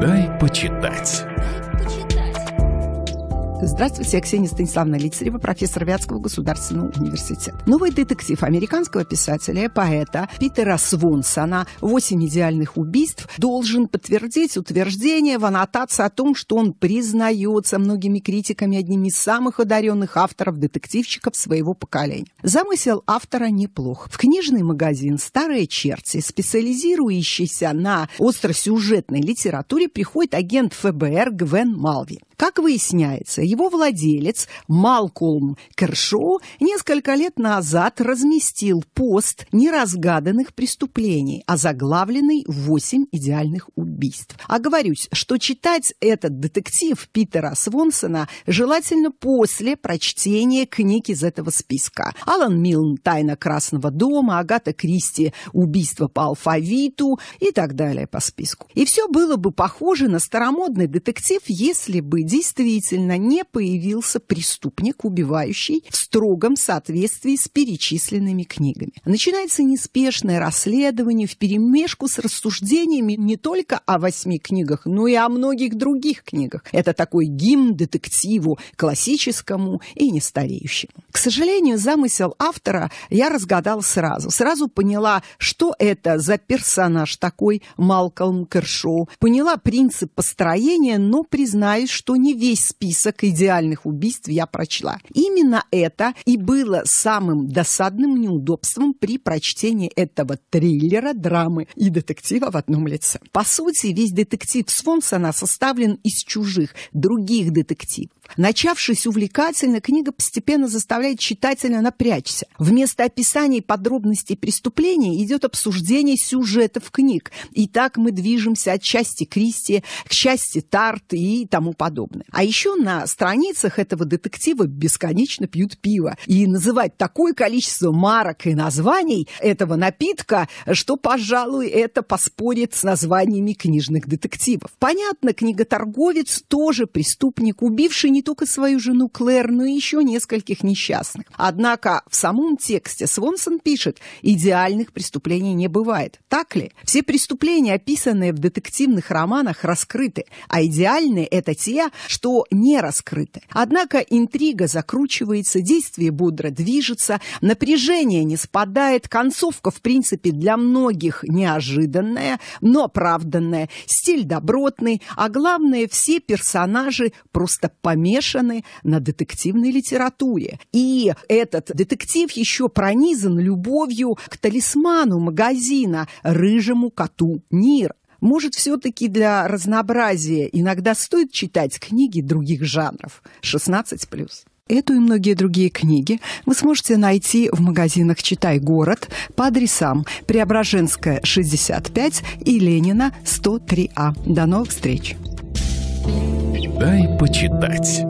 Дай почитать. Здравствуйте, я Ксения Станиславовна Лицарева, профессор Вятского государственного университета. Новый детектив американского писателя и поэта Питера Свонсона «Восемь идеальных убийств» должен подтвердить утверждение в аннотации о том, что он признается многими критиками одним из самых одаренных авторов-детективщиков своего поколения. Замысел автора неплох. В книжный магазин «Старые черти», специализирующийся на остросюжетной литературе, приходит агент ФБР Гвен Малви. Как выясняется, его владелец Малкольм Кершоу несколько лет назад разместил пост неразгаданных преступлений, озаглавленный «Восемь идеальных убийств». Оговорюсь, а что читать этот детектив Питера Свонсона желательно после прочтения книг из этого списка. Алан Милн «Тайна Красного дома», Агата Кристи «Убийство по алфавиту» и так далее по списку. И все было бы похоже на старомодный детектив, если бы действительно не стране появился преступник, убивающий в строгом соответствии с перечисленными книгами. Начинается неспешное расследование вперемешку с рассуждениями не только о восьми книгах, но и о многих других книгах. Это такой гимн детективу классическому и нестареющему. К сожалению, замысел автора я разгадал сразу. Сразу поняла, что это за персонаж такой Малкольм Кершоу. Поняла принцип построения, но признаюсь, что не весь список идеальных убийств я прочла. Именно это и было самым досадным неудобством при прочтении этого триллера, драмы и детектива в одном лице. По сути, весь детектив Свонсона составлен из чужих, других детективов. Начавшись увлекательно, книга постепенно заставляет заставляет читателя напрячься. Вместо описаний подробностей преступления идет обсуждение сюжетов книг. И так мы движемся от части Кристи к части Тарт и тому подобное. А еще на страницах этого детектива бесконечно пьют пиво. И называть такое количество марок и названий этого напитка, что, пожалуй, это поспорит с названиями книжных детективов. Понятно, книготорговец тоже преступник, убивший не только свою жену Клэр, но и еще нескольких нищих несчастных. Однако в самом тексте Свонсон пишет, идеальных преступлений не бывает. Так ли? Все преступления, описанные в детективных романах, раскрыты, а идеальные – это те, что не раскрыты. Однако интрига закручивается, действие бодро движется, напряжение не спадает, концовка, в принципе, для многих неожиданная, но оправданная, стиль добротный, а главное, все персонажи просто помешаны на детективной литературе. И этот детектив еще пронизан любовью к талисману магазина «Рыжему коту Нир». Может, все-таки для разнообразия иногда стоит читать книги других жанров 16+. Эту и многие другие книги вы сможете найти в магазинах «Читай город» по адресам Преображенская, 65 и Ленина, 103А. До новых встреч! Дай почитать.